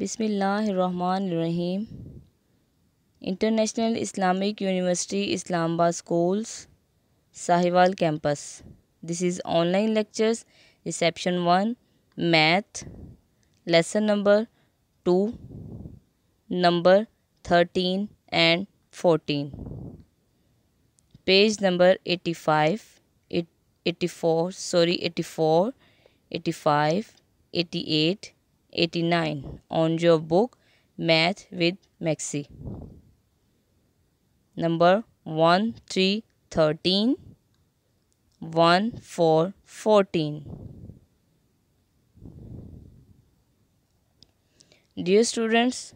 Bismillahirrahmanirrahim. International Islamic University Islamabad Schools, Sahiwal Campus. This is online lectures, reception 1, math, lesson number 2, number 13 and 14. Page number 85, 84, sorry, 84, 85, 88, 89 on your book Math with Maxi. Number 1, 3, 13, 1, 4, 14. Dear students,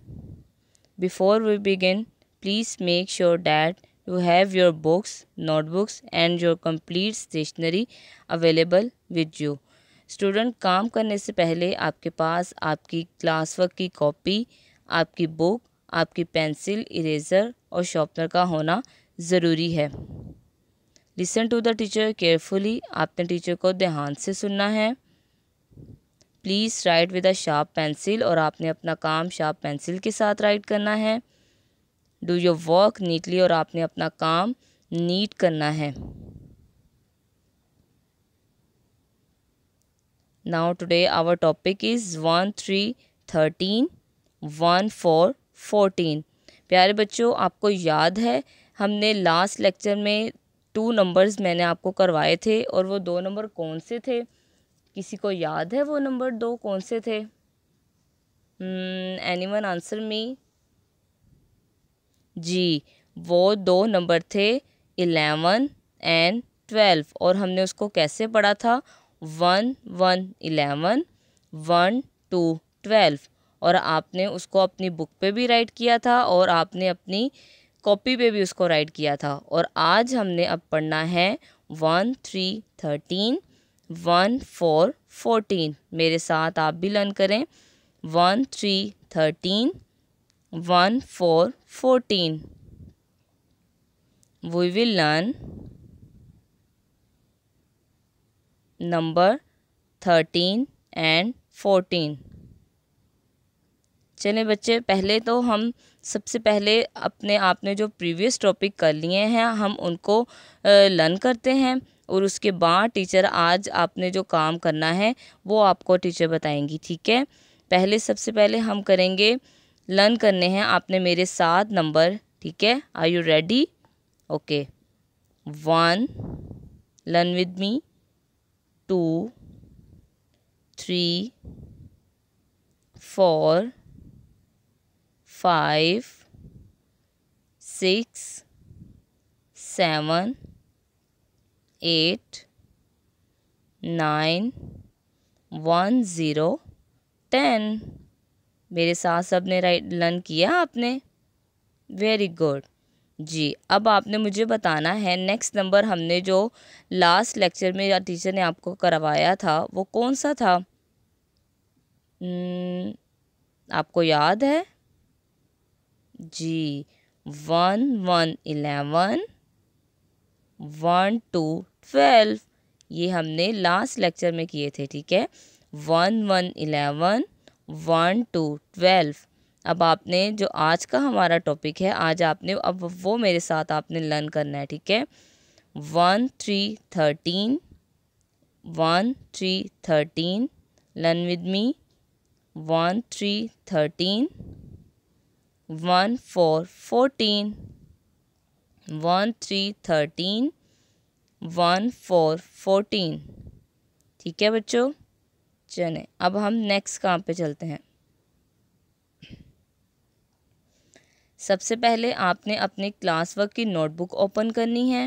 before we begin, please make sure that you have your books, notebooks and your complete stationery available with you. Student काम करने से पहले आपके पास आपकी class work की copy आपकी book आपकी पेंसिल इरेज़र और शॉपनर का होना ज़रूरी है listen to the teacher carefully आपने टीचर को ध्यान से सुनना है please write with a sharp pencil और आपने अपना काम शार्प पेंसिल के साथ राइट करना है डू योर वर्क नीटली और आपने अपना काम नीट करना है now today our topic is one three thirteen one four 14. प्यारे बच्चों आपको याद है हमने लास्ट लेक्चर में टू नंबर्स मैंने आपको करवाए थे और वो दो नंबर कौन से थे किसी को याद है वो नंबर दो कौन से थे एनी वन आंसर मी जी वो दो नंबर थे इलेवन एंड ट्वेल्व और हमने उसको कैसे पढ़ा था one one eleven one two twelve और आपने उसको अपनी बुक पे भी राइट किया था और आपने अपनी कॉपी पे भी उसको राइट किया था और आज हमने अब पढ़ना है one three thirteen one four fourteen मेरे साथ आप भी लर्न करें one three thirteen one four fourteen we will learn number thirteen and fourteen चले बच्चे पहले तो हम सबसे पहले अपने आपने जो प्रीवियस टॉपिक कर लिए हैं हम उनको लर्न करते हैं और उसके बाद टीचर आज आपने जो काम करना है वो आपको टीचर बताएंगी ठीक है पहले सबसे पहले हम करेंगे लर्न करने हैं आपने मेरे साथ नंबर ठीक है are you ready okay one learn with me two three four five six seven eight nine one zero ten मेरे साथ सबने राइट लर्न किया आपने वेरी गुड जी अब आपने मुझे बताना है नेक्स्ट नंबर हमने जो लास्ट लेक्चर में या टीचर ने आपको करवाया था वो कौन सा था hmm, आपको याद है जी one one eleven one two twelve ये हमने लास्ट लेक्चर में किए थे ठीक है one one eleven one two twelve अब आपने जो आज का हमारा टॉपिक है आज आपने अब वो मेरे साथ आपने लर्न करना है ठीक है one three thirteen one three thirteen learn with me one three thirteen one four fourteen one three thirteen one four fourteen ठीक है बच्चों चलें अब हम नेक्स्ट काम पे चलते हैं सबसे पहले आपने अपने क्लास वर्क की नोटबुक ओपन करनी है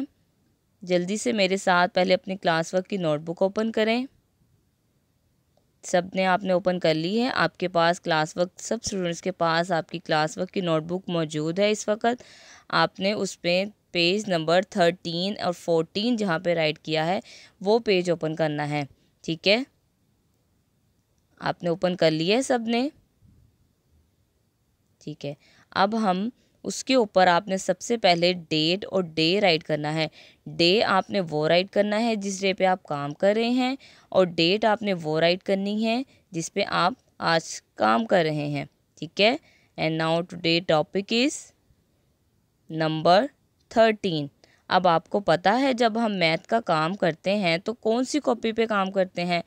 जल्दी से मेरे साथ पहले अपने क्लास वर्क की नोटबुक ओपन करें सब ने आपने ओपन कर ली है आपके पास क्लास वर्क सब स्टूडेंट्स के पास आपकी क्लास वर्क की नोटबुक मौजूद है इस वक्त आपने उस पर पेज नंबर थर्टीन और फोर्टीन जहाँ पे राइट किया है वो पेज ओपन करना है ठीक है आपने ओपन कर लिया है सब ने ठीक है अब हम उसके ऊपर आपने सबसे पहले डेट और डे राइट करना है डे आपने वो राइट करना है जिस डे पे आप काम कर रहे हैं और डेट आपने वो राइट करनी है जिस पे आप आज काम कर रहे हैं ठीक है and now today topic is number thirteen अब आपको पता है जब हम मैथ का काम करते हैं तो कौन सी कॉपी पे काम करते हैं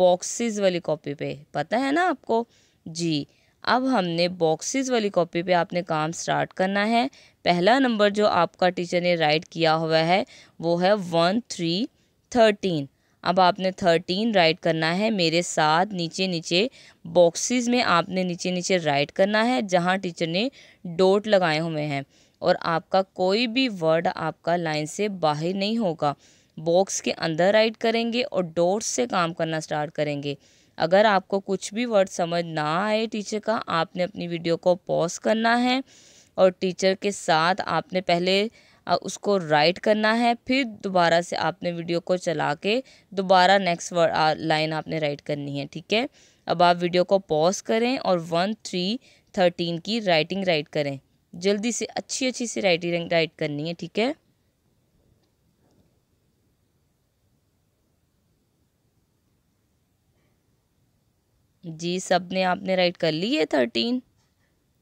बॉक्सेस वाली कॉपी पे पता है ना आपको जी अब हमने बॉक्सेस वाली कॉपी पे आपने काम स्टार्ट करना है पहला नंबर जो आपका टीचर ने राइट किया हुआ है वो है वन थ्री थर्टीन अब आपने थर्टीन राइट करना है मेरे साथ नीचे नीचे बॉक्सेस में आपने नीचे नीचे राइट करना है जहाँ टीचर ने डोट लगाए हुए हैं और आपका कोई भी वर्ड आपका लाइन से बाहर नहीं होगा बॉक्स के अंदर राइट करेंगे और डोट से काम करना स्टार्ट करेंगे अगर आपको कुछ भी वर्ड समझ ना आए टीचर का आपने अपनी वीडियो को पॉज करना है और टीचर के साथ आपने पहले उसको राइट करना है फिर दोबारा से आपने वीडियो को चला के दोबारा नेक्स्ट वर्ड लाइन आपने राइट करनी है ठीक है अब आप वीडियो को पॉज करें और वन थ्री थर्टीन की राइटिंग राइट करें जल्दी से अच्छी अच्छी सी राइटिंग राइट करनी है ठीक है जी सब ने आपने राइट कर ली है थर्टीन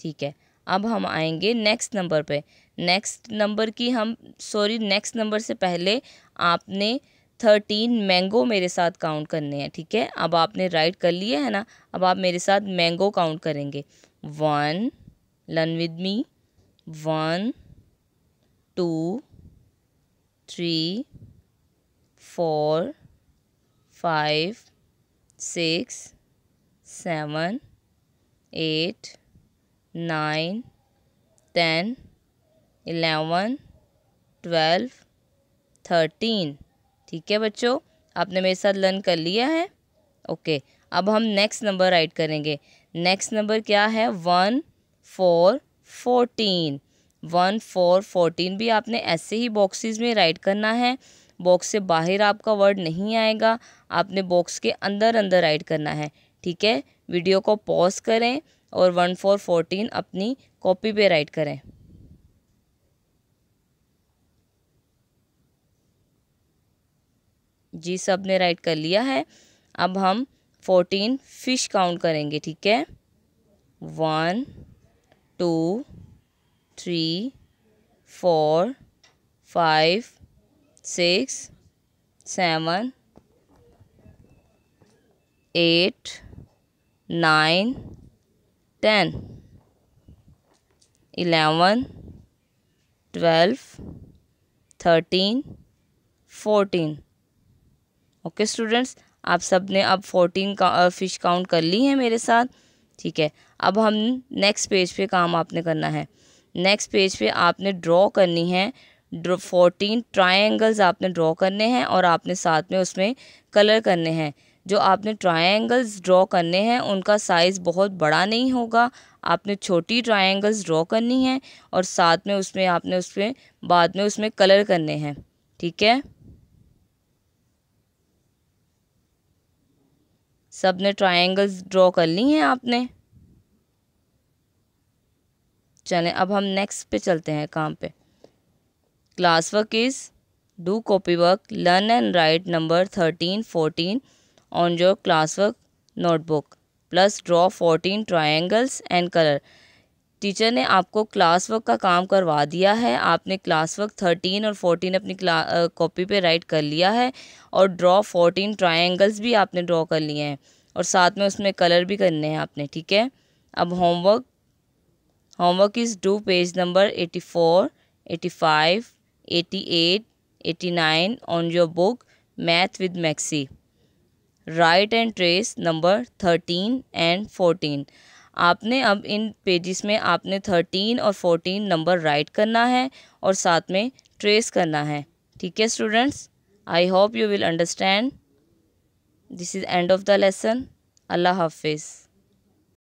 ठीक है अब हम आएंगे नेक्स्ट नंबर पे नेक्स्ट नंबर की हम सॉरी नेक्स्ट नंबर से पहले आपने थर्टीन मैंगो मेरे साथ काउंट करने हैं ठीक है अब आपने राइट कर लिए है ना अब आप मेरे साथ मैंगो काउंट करेंगे one learn with me one two three four five six seven eight nine ten eleven twelve thirteen ठीक है बच्चों आपने मेरे साथ लर्न कर लिया है ओके अब हम नेक्स्ट नंबर राइट करेंगे नेक्स्ट नंबर क्या है one four fourteen one four fourteen भी आपने ऐसे ही बॉक्सेस में राइट करना है बॉक्स से बाहर आपका वर्ड नहीं आएगा आपने बॉक्स के अंदर अंदर राइट करना है ठीक है वीडियो को पॉज करें और वन फोर फोर्टीन अपनी कॉपी पे राइट करें जी सब ने राइट कर लिया है अब हम फोर्टीन फिश काउंट करेंगे ठीक है one two three four five six seven eight nine ten eleven twelve thirteen fourteen okay students आप सब ने अब फोर्टीन का फ़िश काउंट कर ली है मेरे साथ ठीक है अब हम नेक्स्ट पेज पे काम आपने करना है नेक्स्ट पेज पे आपने ड्रॉ करनी है ड्रो फोर्टीन ट्राइंगल्स आपने ड्रॉ करने हैं और आपने साथ में उसमें कलर करने हैं जो आपने ट्रायंगल्स ड्रॉ करने हैं उनका साइज़ बहुत बड़ा नहीं होगा आपने छोटी ट्रायंगल्स ड्रॉ करनी है और साथ में उसमें आपने उसमें बाद में उसमें कलर करने हैं ठीक है सब ने ट्राइंगल्स ड्रॉ कर ली हैं आपने चलें अब हम नेक्स्ट पे चलते हैं काम पे class work is do copy work learn and write number thirteen fourteen on your classwork notebook. Plus draw 14 triangles and color. Teacher ने आपको क्लास वर्क का काम करवा दिया है आपने क्लास वर्क थर्टीन और फोर्टीन अपनी कॉपी पे राइट कर लिया है और ड्रॉ फोर्टीन ट्रायंगल्स भी आपने ड्रॉ कर लिए हैं और साथ में उसमें कलर भी करने हैं आपने ठीक है अब homework homework is do page number eighty four eighty five eighty eight eighty nine on your book math with Maxi write and trace number thirteen and fourteen आपने अब इन पेजेस में आपने थर्टीन और फोर्टीन नंबर राइट करना है और साथ में ट्रेस करना है ठीक है students I hope you will understand this is end of the lesson अल्लाह हाफिज़